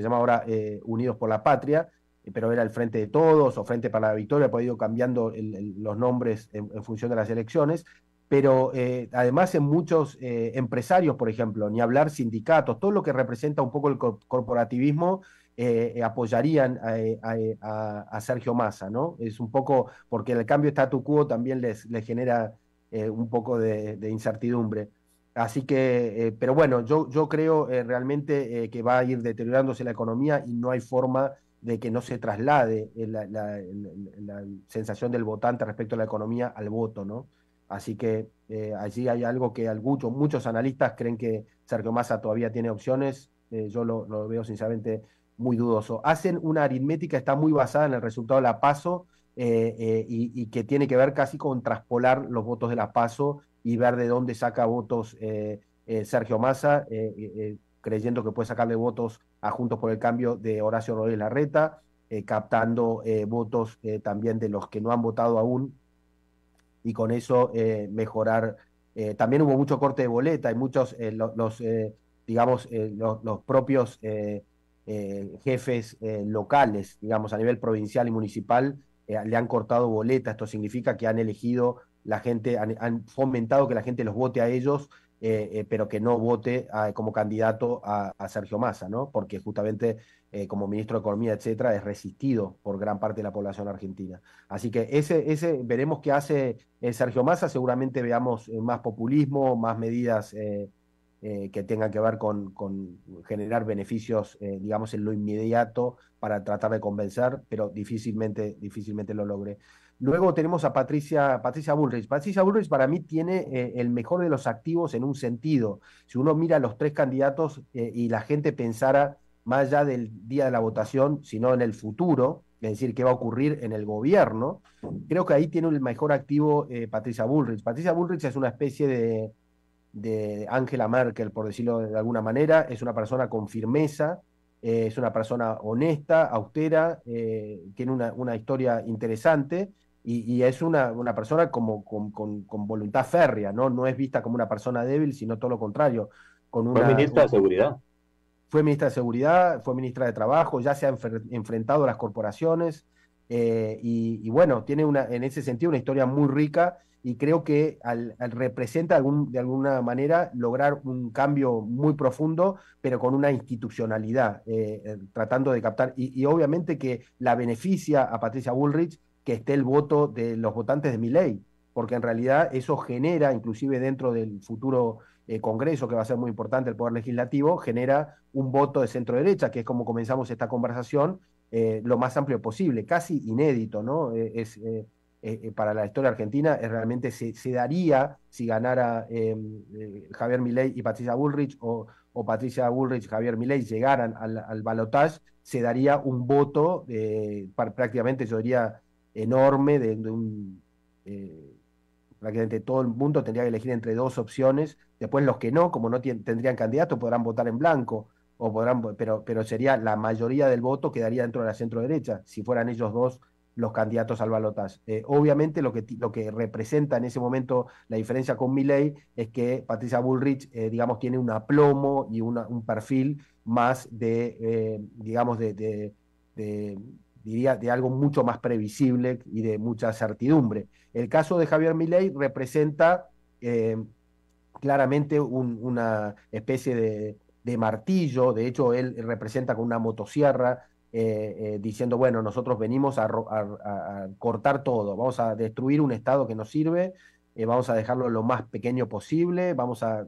llama ahora Unidos por la Patria, pero era el Frente de Todos o Frente para la Victoria, ha ido cambiando los nombres en, función de las elecciones, pero eh, además en muchos eh, empresarios, por ejemplo, ni hablar sindicatos, todo lo que representa un poco el corporativismo, eh, apoyarían a, Sergio Massa, ¿no? Es un poco, porque el cambio statu quo también les, genera un poco de, incertidumbre. Así que, pero bueno, yo, yo creo realmente que va a ir deteriorándose la economía y no hay forma de que no se traslade la, la sensación del votante respecto a la economía al voto, ¿no? Así que eh, allí hay algo que muchos, muchos analistas creen que Sergio Massa todavía tiene opciones. Eh, yo lo, veo sinceramente muy dudoso. Hacen una aritmética, está muy basada en el resultado de la PASO eh, y, y, que tiene que ver casi con traspolar los votos de la PASO y ver de dónde saca votos Sergio Massa, creyendo que puede sacarle votos a Juntos por el Cambio de Horacio Rodríguez Larreta, captando votos también de los que no han votado aún y con eso eh, mejorar. Eh, también hubo mucho corte de boleta y muchos, eh, los, digamos, los, propios jefes locales, digamos, a nivel provincial y municipal, le han cortado boleta. Esto significa que han elegido la gente, han fomentado que la gente los vote a ellos eh, eh, pero que no vote ah, como candidato a, Sergio Massa, ¿no? Porque justamente eh, como ministro de Economía, etcétera, es resistido por gran parte de la población argentina. Así que ese, ese veremos qué hace Sergio Massa, seguramente veamos más populismo, más medidas. que tengan que ver con, generar beneficios, digamos, en lo inmediato para tratar de convencer, pero difícilmente, difícilmente lo logre. Luego tenemos a Patricia, Patricia Bullrich. Patricia Bullrich para mí tiene eh, el mejor de los activos en un sentido. Si uno mira los tres candidatos eh, y la gente pensara más allá del día de la votación, sino en el futuro, es decir, qué va a ocurrir en el gobierno, creo que ahí tiene el mejor activo eh, Patricia Bullrich. Patricia Bullrich es una especie de, Angela Merkel, por decirlo de alguna manera, es una persona con firmeza, es una persona honesta, austera, tiene una, una, historia interesante y, es una, persona como, con, voluntad férrea, ¿no? No es vista como una persona débil, sino todo lo contrario. Con una, fue ministra de Seguridad. Fue ministra de Seguridad, fue ministra de Trabajo, ya se ha enfrentado a las corporaciones eh, y, bueno, tiene una, en ese sentido una historia muy rica y creo que al, representa de alguna manera lograr un cambio muy profundo, pero con una institucionalidad, eh, eh, tratando de captar. Y, y obviamente que la beneficia a Patricia Bullrich que esté el voto de los votantes de mi porque en realidad eso genera, inclusive dentro del futuro eh, Congreso, que va a ser muy importante el Poder Legislativo, genera un voto de centro derecha, que es como comenzamos esta conversación, eh, lo más amplio posible, casi inédito, ¿no? Eh, es, para la historia argentina, realmente se, daría si ganara em, Javier Milei y Patricia Bullrich, o, Patricia Bullrich y Javier Milei llegaran al, al balotaje, se daría un voto, prácticamente yo diría enorme de, un... Eh, prácticamente todo el mundo tendría que elegir entre dos opciones. Después los que no, como no tendrían candidato, podrán votar en blanco, o podrán, pero, pero sería la mayoría del voto quedaría dentro de la centro derecha, si fueran ellos dos los candidatos al balotas eh, obviamente lo que, lo que representa en ese momento la diferencia con Milley es que Patricia Bullrich, eh, digamos, tiene un aplomo y un perfil más de, digamos, de diría, de algo mucho más previsible y de mucha certidumbre. El caso de Javier Milei representa eh, claramente una especie de, martillo, de hecho él representa con una motosierra, eh, eh, diciendo, bueno, nosotros venimos a, a cortar todo, vamos a destruir un Estado que nos sirve eh, vamos a dejarlo lo más pequeño posible, vamos a,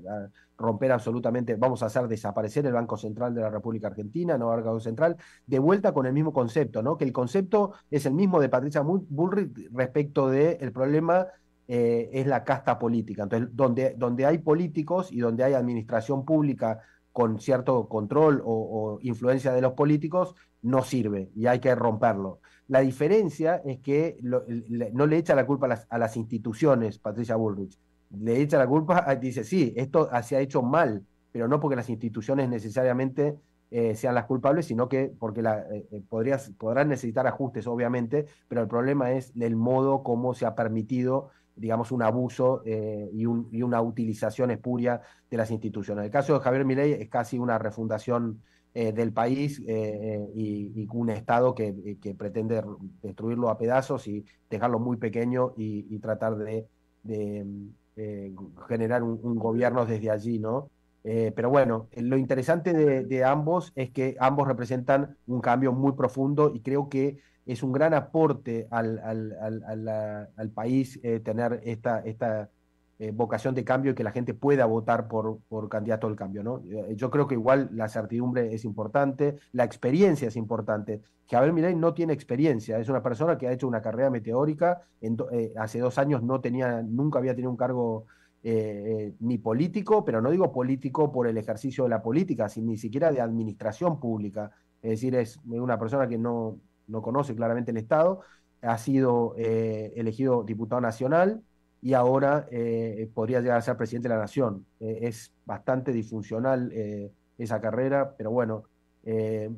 romper absolutamente, vamos a hacer desaparecer el Banco Central de la República Argentina, no Banco Central, de vuelta con el mismo concepto, ¿no? Que el concepto es el mismo de Patricia Bullrich respecto del el problema eh, es la casta política. Entonces, donde, donde hay políticos y donde hay administración pública con cierto control o influencia de los políticos, no sirve y hay que romperlo. La diferencia es que no le echa la culpa a las, instituciones, Patricia Bullrich. Le echa la culpa, ah, dice, sí, esto ah, se ha hecho mal, pero no porque las instituciones necesariamente eh, sean las culpables, sino que porque la, eh, eh, podrán necesitar ajustes, obviamente, pero el problema es el modo como se ha permitido digamos, un abuso y, y, una utilización espuria de las instituciones. El caso de Javier Milei es casi una refundación eh, del país eh, eh, y, un Estado que, pretende destruirlo a pedazos y dejarlo muy pequeño y, tratar de, mm, generar un, gobierno desde allí, ¿no? pero bueno, lo interesante de, ambos es que ambos representan un cambio muy profundo y creo que es un gran aporte al, al país tener esta, esta eh, vocación de cambio y que la gente pueda votar por, candidato al cambio. ¿no? Eh, yo creo que igual la certidumbre es importante, la experiencia es importante. Javier Milei no tiene experiencia, es una persona que ha hecho una carrera meteórica, eh, hace dos años no tenía, nunca había tenido un cargo ni político, pero no digo político por el ejercicio de la política, sino ni siquiera de administración pública. Es decir, es una persona que no, no conoce claramente el Estado, ha sido elegido diputado nacional, y ahora eh, podría llegar a ser presidente de la nación. Eh, es bastante disfuncional eh, esa carrera, pero bueno, es,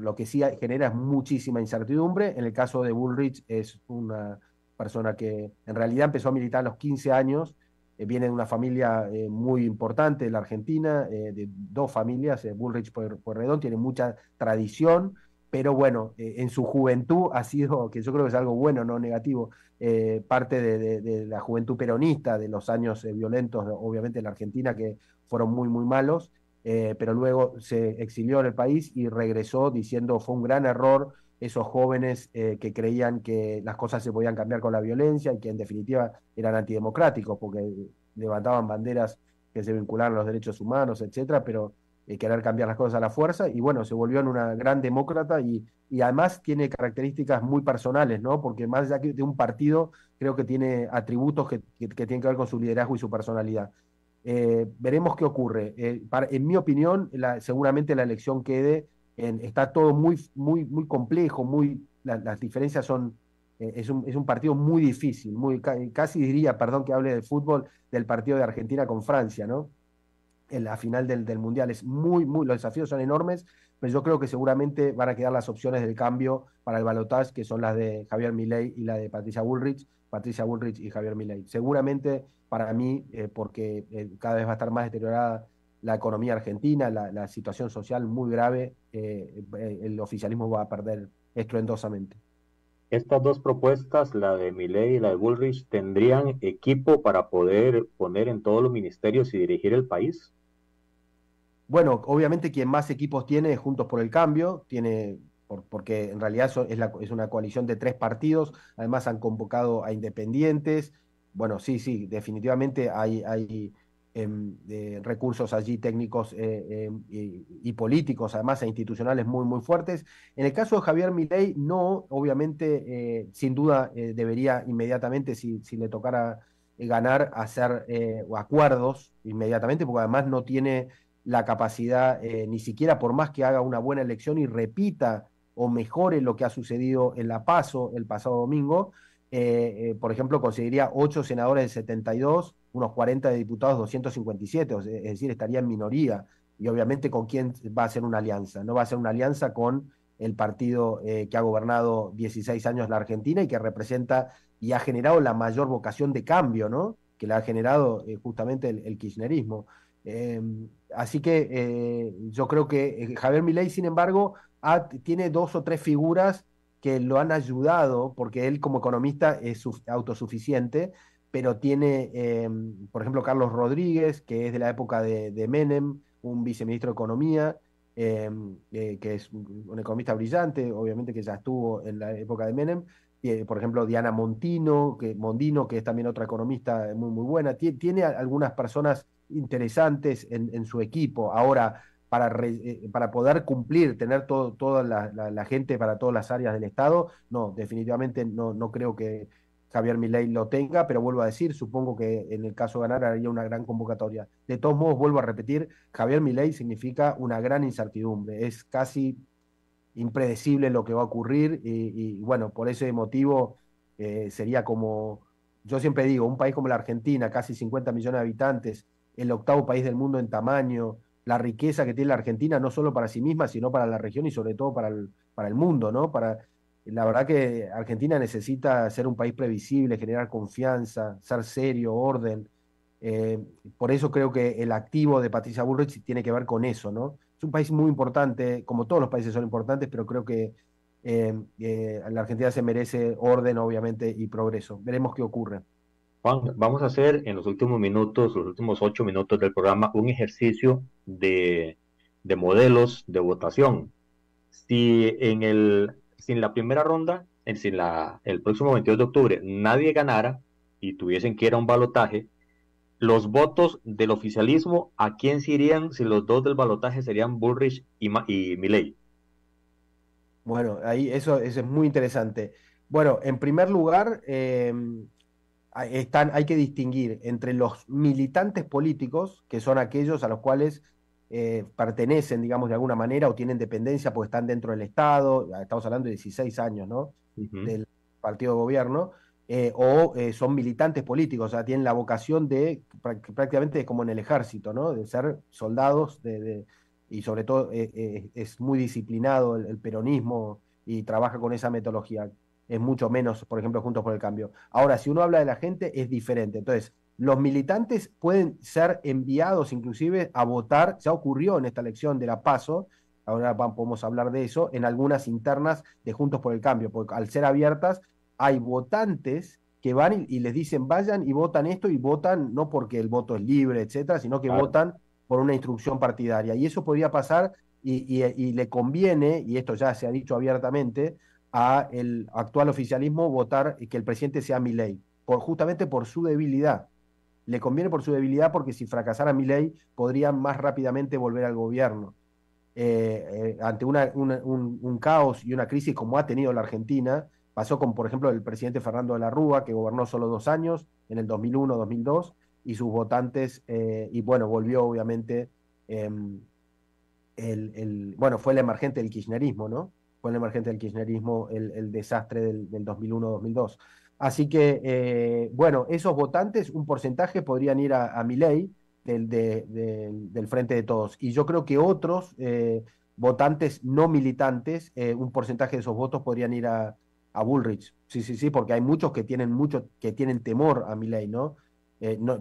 lo que sí genera es muchísima incertidumbre. En el caso de Bullrich es una persona que en realidad empezó a militar a los 15 años, viene de una familia muy importante de la Argentina, de dos familias, Bullrich por, Redón, tiene mucha tradición pero bueno, en su juventud ha sido, que yo creo que es algo bueno, no negativo, eh, parte de, la juventud peronista de los años eh, violentos, obviamente en la Argentina, que fueron muy, muy malos, eh, pero luego se exilió en el país y regresó diciendo fue un gran error esos jóvenes que creían que las cosas se podían cambiar con la violencia y que en definitiva eran antidemocráticos porque levantaban banderas que se vincularon a los derechos humanos, etcétera, pero eh, querer cambiar las cosas a la fuerza, y bueno, se volvió en una gran demócrata y, y, además tiene características muy personales, ¿no? Porque más allá de un partido, creo que tiene atributos que, que, tienen que ver con su liderazgo y su personalidad. Eh, veremos qué ocurre. Eh, en mi opinión, seguramente la elección quede está todo muy, muy, muy complejo, muy, las diferencias son, es, un, es, un, partido muy difícil, muy, casi diría, perdón que hable de fútbol, del partido de Argentina con Francia, ¿no? la final del, Mundial. Es muy, muy, los desafíos son enormes, pero yo creo que seguramente van a quedar las opciones del cambio para el balotaje, que son las de Javier Milei y la de Patricia Bullrich, Patricia Bullrich y Javier Milei. Seguramente para mí, eh, porque eh, cada vez va a estar más deteriorada la economía argentina, la, situación social muy grave, eh, el oficialismo va a perder estruendosamente. Estas dos propuestas, la de Milei y la de Bullrich, ¿tendrían equipo para poder poner en todos los ministerios y dirigir el país? bueno, obviamente quien más equipos tiene Juntos por el Cambio, tiene porque en realidad es, una coalición de tres partidos, además han convocado a independientes. Bueno, sí, sí, definitivamente hay, em, recursos allí técnicos eh, em, y, políticos, además e institucionales muy, muy fuertes. En el caso de Javier Milei, no, obviamente, eh, sin duda eh, debería inmediatamente, si le tocara ganar, hacer acuerdos inmediatamente, porque además no tiene la capacidad, eh, ni siquiera por más que haga una buena elección y repita o mejore lo que ha sucedido en La Paso el pasado domingo, eh, eh, por ejemplo, conseguiría ocho senadores de 72, unos 40 de diputados, 257, es decir, estaría en minoría. Y obviamente con quién va a ser una alianza. No va a ser una alianza con el partido que ha gobernado 16 años la Argentina y que representa y ha generado la mayor vocación de cambio, ¿no? Que la ha generado justamente el kirchnerismo. Em, así que eh, yo creo que eh, Javier Milei, sin embargo, tiene dos o tres figuras que lo han ayudado, porque él como economista es autosuficiente, pero tiene, em, por ejemplo, Carlos Rodríguez, que es de la época de, Menem, un viceministro de Economía, em, eh, que es un economista brillante, obviamente que ya estuvo en la época de Menem, por ejemplo, Diana Montino, que, Mondino, que es también otra economista muy, muy buena. tiene algunas personas interesantes en, su equipo. Ahora, para, eh, para poder cumplir, tener todo, toda la, gente para todas las áreas del Estado, no, definitivamente no, no creo que Javier Milei lo tenga, pero vuelvo a decir, supongo que en el caso de ganar haría una gran convocatoria. De todos modos, vuelvo a repetir, Javier Milei significa una gran incertidumbre, es casi impredecible lo que va a ocurrir y, bueno, por ese motivo eh, sería como, yo siempre digo, un país como la Argentina, casi 50 millones de habitantes, el octavo país del mundo en tamaño, la riqueza que tiene la Argentina, no solo para sí misma, sino para la región y sobre todo para el, para el mundo, ¿no? Para, la verdad que Argentina necesita ser un país previsible, generar confianza, ser serio, orden. Eh, por eso creo que el activo de Patricia Bullrich tiene que ver con eso, ¿no? Es un país muy importante, como todos los países son importantes, pero creo que eh, eh, la Argentina se merece orden, obviamente, y progreso. Veremos qué ocurre. Juan, vamos a hacer en los últimos minutos, los últimos ocho minutos del programa, un ejercicio de, de modelos de votación. Si en el, sin la primera ronda, en, sin la, el próximo 22 de octubre, nadie ganara y tuviesen que era un balotaje, los votos del oficialismo, ¿a quién se irían si los dos del balotaje serían Bullrich y, y Milley? Bueno, ahí eso, eso, es muy interesante. Bueno, en primer lugar, eh, están, hay que distinguir entre los militantes políticos, que son aquellos a los cuales eh, pertenecen, digamos, de alguna manera o tienen dependencia porque están dentro del Estado, ah, estamos hablando de 16 años, ¿no? Del partido de gobierno, eh, o eh, son militantes políticos, o sea, tienen la vocación de, prácticamente como en el ejército, ¿no? De ser soldados, de, y sobre todo es muy disciplinado el, el peronismo y trabaja con esa metodología es mucho menos, por ejemplo, Juntos por el Cambio. Ahora, si uno habla de la gente, es diferente. Entonces, los militantes pueden ser enviados inclusive a votar, ya ocurrió en esta elección de la PASO, ahora podemos hablar de eso, en algunas internas de Juntos por el Cambio, porque al ser abiertas hay votantes que van y, les dicen vayan y votan esto y votan no porque el voto es libre, etcétera, sino que votan por una instrucción partidaria. Y eso podría pasar y le conviene, y esto ya se ha dicho abiertamente, a el actual oficialismo votar y que el presidente sea Milei, por, justamente por su debilidad. Le conviene por su debilidad porque si fracasara Milei podría más rápidamente volver al gobierno. Eh, eh, ante un, caos y una crisis como ha tenido la Argentina, pasó con, por ejemplo, el presidente Fernando de la Rúa, que gobernó solo dos años, en el 2001-2002, y sus votantes, eh, y bueno, volvió obviamente, em, el, bueno, fue el emergente del kirchnerismo, ¿no? fue el emergente del kirchnerismo el, desastre del, 2001-2002. Así que, eh, bueno, esos votantes, un porcentaje podrían ir a, a del, Frente de Todos. Y yo creo que otros eh, votantes no militantes, eh, un porcentaje de esos votos podrían ir a, Bullrich. Sí, sí, sí, porque hay muchos que tienen, mucho, que tienen temor a Miley. ¿no?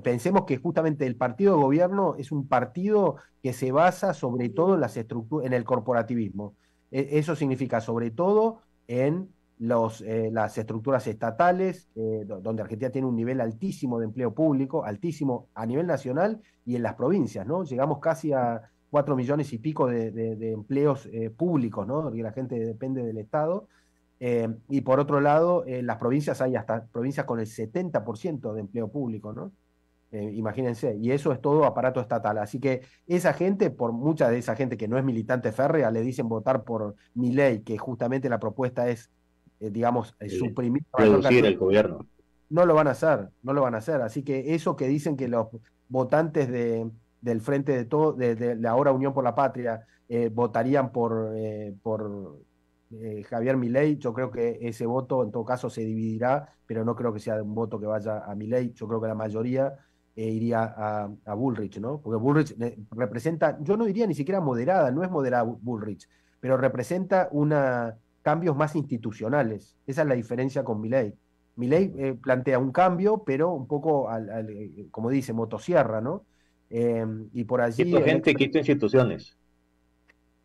pensemos que justamente el partido de gobierno es un partido que se basa sobre todo en, las en el corporativismo. E-, eso significa sobre todo en eh, las estructuras estatales, eh, donde Argentina tiene un nivel altísimo de empleo público, altísimo a nivel nacional y en las provincias, ¿no? Llegamos casi a cuatro millones y pico de, empleos eh, públicos, ¿no? Porque la gente depende del Estado. y por otro lado, en las provincias hay hasta provincias con el 70% de empleo público, ¿no? Eh, imagínense, y eso es todo aparato estatal. Así que esa gente, por mucha de esa gente que no es militante férrea, le dicen votar por mi que justamente la propuesta es, eh, digamos, eh, suprimir... Reducir el gobierno. No lo van a hacer, no lo van a hacer. Así que eso que dicen que los votantes de, del Frente de Todo, de, la ahora Unión por la Patria, votarían por, por Javier Milei, yo creo que ese voto en todo caso se dividirá, pero no creo que sea un voto que vaya a Milei, yo creo que la mayoría eh, iría a, Bullrich, ¿no? Porque Bullrich eh, representa, yo no diría ni siquiera moderada, no es moderada Bullrich, pero representa una, cambios más institucionales. Esa es la diferencia con Milei. Milei eh, plantea un cambio, pero un poco, como dice, motosierra, ¿no? y por allí... Quito gente, quito instituciones.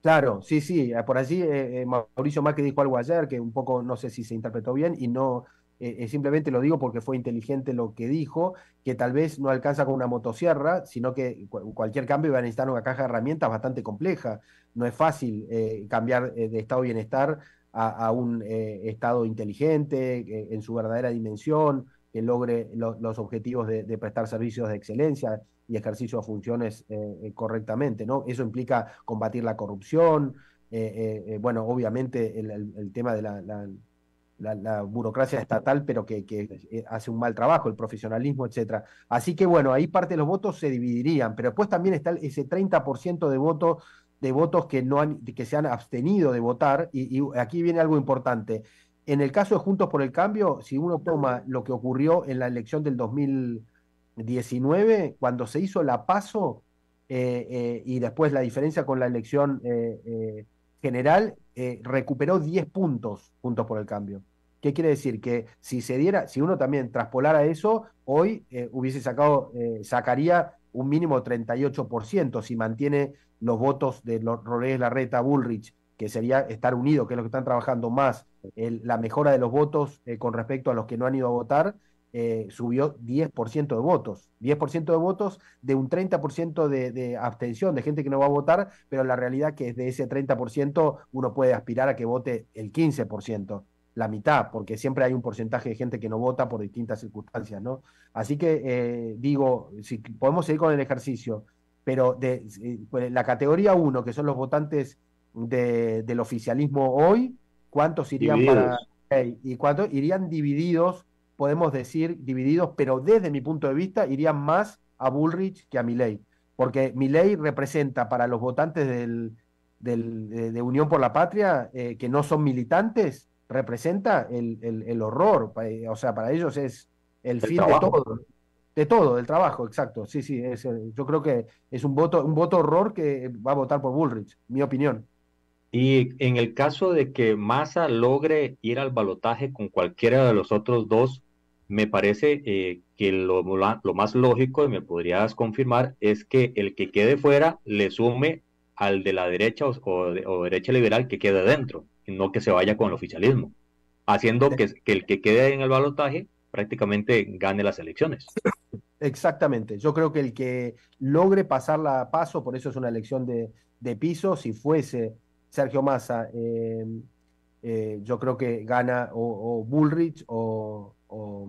Claro, sí, sí. Por allí Mauricio Macri dijo algo ayer que un poco no sé si se interpretó bien y no, eh, eh, simplemente lo digo porque fue inteligente lo que dijo, que tal vez no alcanza con una motosierra, sino que cualquier cambio va a necesitar una caja de herramientas bastante compleja. No es fácil eh, cambiar de estado de bienestar a, un estado inteligente, en su verdadera dimensión, que logre los objetivos de, prestar servicios de excelencia y ejercicio de funciones correctamente. ¿no? Eso implica combatir la corrupción, bueno, obviamente el, tema de la la, burocracia estatal, pero que, eh, hace un mal trabajo, el profesionalismo, etcétera. Así que bueno, ahí parte de los votos se dividirían, pero después también está ese 30% de votos de votos que no han, que se han abstenido de votar, y, aquí viene algo importante. En el caso de Juntos por el Cambio, si uno toma lo que ocurrió en la elección del 2019, cuando se hizo la paso eh, eh, y después la diferencia con la elección general, eh, recuperó 10 puntos, puntos por el cambio. ¿Qué quiere decir? Que si se diera, si uno también traspolara eso, hoy eh, hubiese sacado, eh, sacaría un mínimo 38% si mantiene los votos de los Rodríguez Larreta, Bullrich, que sería estar unido, que es lo que están trabajando más, la mejora de los votos con respecto a los que no han ido a votar, eh, subió 10% de votos. 10% de votos de un 30% de, de, abstención, de gente que no va a votar, pero la realidad que es de ese 30% uno puede aspirar a que vote el 15%, la mitad, porque siempre hay un porcentaje de gente que no vota por distintas circunstancias, ¿no? Así que eh, digo, si podemos seguir con el ejercicio, pero de, eh, pues, la categoría 1, que son los votantes del oficialismo hoy, ¿cuántos irían para... ¿Y cuántos irían divididos podemos decir divididos, pero desde mi punto de vista irían más a Bullrich que a Milley, porque Milley representa para los votantes del, del, de, Unión por la Patria eh, que no son militantes, representa el, el, horror, eh, o sea, para ellos es el, fin de todo. De todo, del trabajo, exacto. Sí, sí, eh, yo creo que es un voto, un voto horror que va a votar por Bullrich, mi opinión. Y en el caso de que Massa logre ir al balotaje con cualquiera de los otros dos, me parece eh, que lo, más lógico, y me podrías confirmar, es que el que quede fuera le sume al de la derecha o, derecha liberal que quede dentro, y no que se vaya con el oficialismo, haciendo que, el que quede en el balotaje prácticamente gane las elecciones. Exactamente, yo creo que el que logre pasar la paso, por eso es una elección de, piso, si fuese Sergio Massa, eh, eh, yo creo que gana o Bullrich o, o,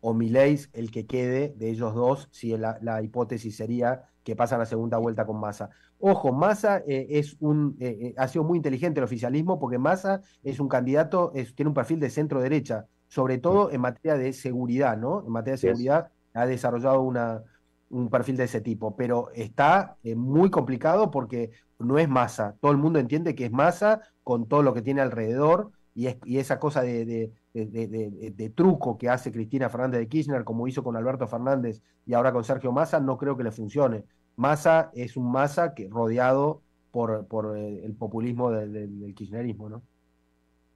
o Mileis el que quede de ellos dos, si la, hipótesis sería que pasan la segunda vuelta con Massa. Ojo, Massa eh, es un, eh, eh, ha sido muy inteligente el oficialismo porque Massa es un candidato, tiene un perfil de centro derecha, sobre todo en materia de seguridad, ¿no? En materia de seguridad ha desarrollado una, un perfil de ese tipo, pero está muy complicado porque no es Masa todo el mundo entiende que es Masa con todo lo que tiene alrededor y, esa cosa de de, truco que hace Cristina Fernández de Kirchner, como hizo con Alberto Fernández y ahora con Sergio Massa, no creo que le funcione. Massa es un Massa rodeado por, por eh, el populismo del, kirchnerismo, ¿no?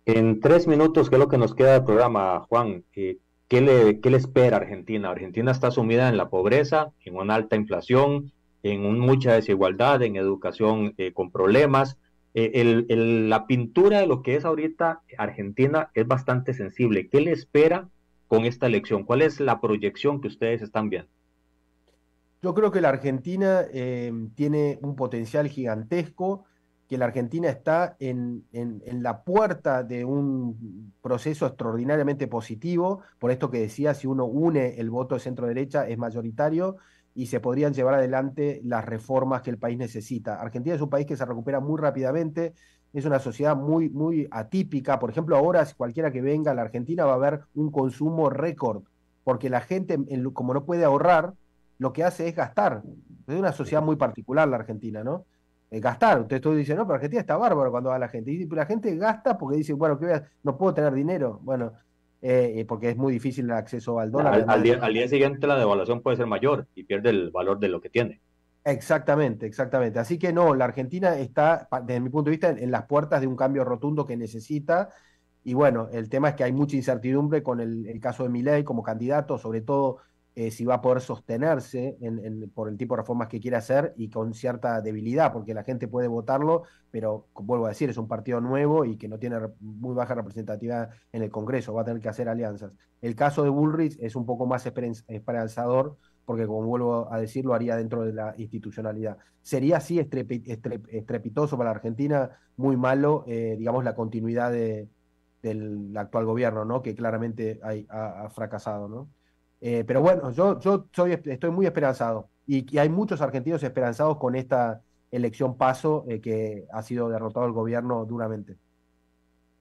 En tres minutos, que es lo que nos queda del programa, Juan, eh, ¿qué, le, le espera a Argentina? Argentina está sumida en la pobreza, en una alta inflación, en mucha desigualdad, en educación eh, con problemas, eh, la pintura de lo que es ahorita Argentina es bastante sensible. ¿Qué le espera con esta elección? ¿Cuál es la proyección que ustedes están viendo? Yo creo que la Argentina eh, tiene un potencial gigantesco, que la Argentina está en, en, en, la puerta de un proceso extraordinariamente positivo, por esto que decía, si uno une el voto de centro derecha es mayoritario, y se podrían llevar adelante las reformas que el país necesita. Argentina es un país que se recupera muy rápidamente, es una sociedad muy, muy atípica. Por ejemplo, ahora si cualquiera que venga a la Argentina va a ver un consumo récord, porque la gente, como no puede ahorrar, lo que hace es gastar. Es una sociedad muy particular la Argentina, ¿no? Eh, gastar. Ustedes todos dicen, no, pero Argentina está bárbaro cuando va la gente. Y la gente gasta porque dice, bueno, no puedo tener dinero. Bueno, eh, eh, porque es muy difícil el acceso al dólar. Al, día, siguiente la devaluación puede ser mayor y pierde el valor de lo que tiene. Exactamente, exactamente. Así que no, la Argentina está, desde mi punto de vista, en, las puertas de un cambio rotundo que necesita. Y bueno, el tema es que hay mucha incertidumbre con el, caso de Milei como candidato, sobre todo eh, si va a poder sostenerse por el tipo de reformas que quiere hacer y con cierta debilidad, porque la gente puede votarlo, pero vuelvo a decir, es un partido nuevo y que no tiene muy baja representatividad en el Congreso, va a tener que hacer alianzas. El caso de Bullrich es un poco más esperanzador, porque como vuelvo a decir, lo haría dentro de la institucionalidad. Sería así estrepitoso para la Argentina, muy malo, eh, digamos, la continuidad del actual gobierno, ¿no? que claramente ha, ha fracasado. ¿no? Eh, pero bueno, yo, yo soy, estoy muy esperanzado y, hay muchos argentinos esperanzados con esta elección paso eh, que ha sido derrotado el gobierno duramente.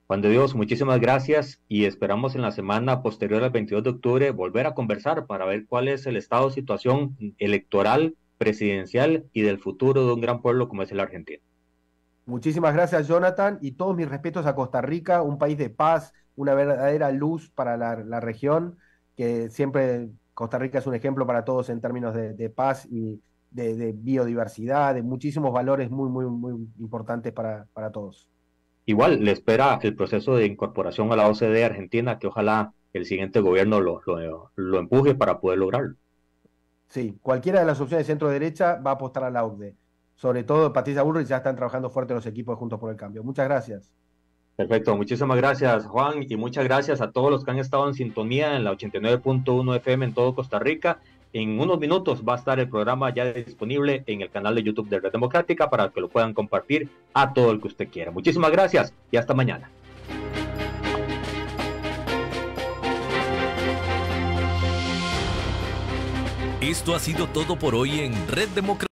Juan de Dios, muchísimas gracias y esperamos en la semana posterior al 22 de octubre volver a conversar para ver cuál es el estado de situación electoral, presidencial y del futuro de un gran pueblo como es el argentino. Muchísimas gracias, Jonathan, y todos mis respetos a Costa Rica, un país de paz, una verdadera luz para la región que siempre Costa Rica es un ejemplo para todos en términos de, paz y de, biodiversidad, de muchísimos valores muy, muy, muy importantes para, todos. Igual le espera el proceso de incorporación a la OCDE Argentina, que ojalá el siguiente gobierno lo, lo, empuje para poder lograrlo. Sí, cualquiera de las opciones de centro derecha va a apostar a la OCDE. Sobre todo Patricia Bullrich ya están trabajando fuerte los equipos de Juntos por el Cambio. Muchas gracias. Perfecto, muchísimas gracias Juan y muchas gracias a todos los que han estado en sintonía en la 89.1 FM en todo Costa Rica. En unos minutos va a estar el programa ya disponible en el canal de YouTube de Red Democrática para que lo puedan compartir a todo el que usted quiera. Muchísimas gracias y hasta mañana. Esto ha sido todo por hoy en Red Democrática.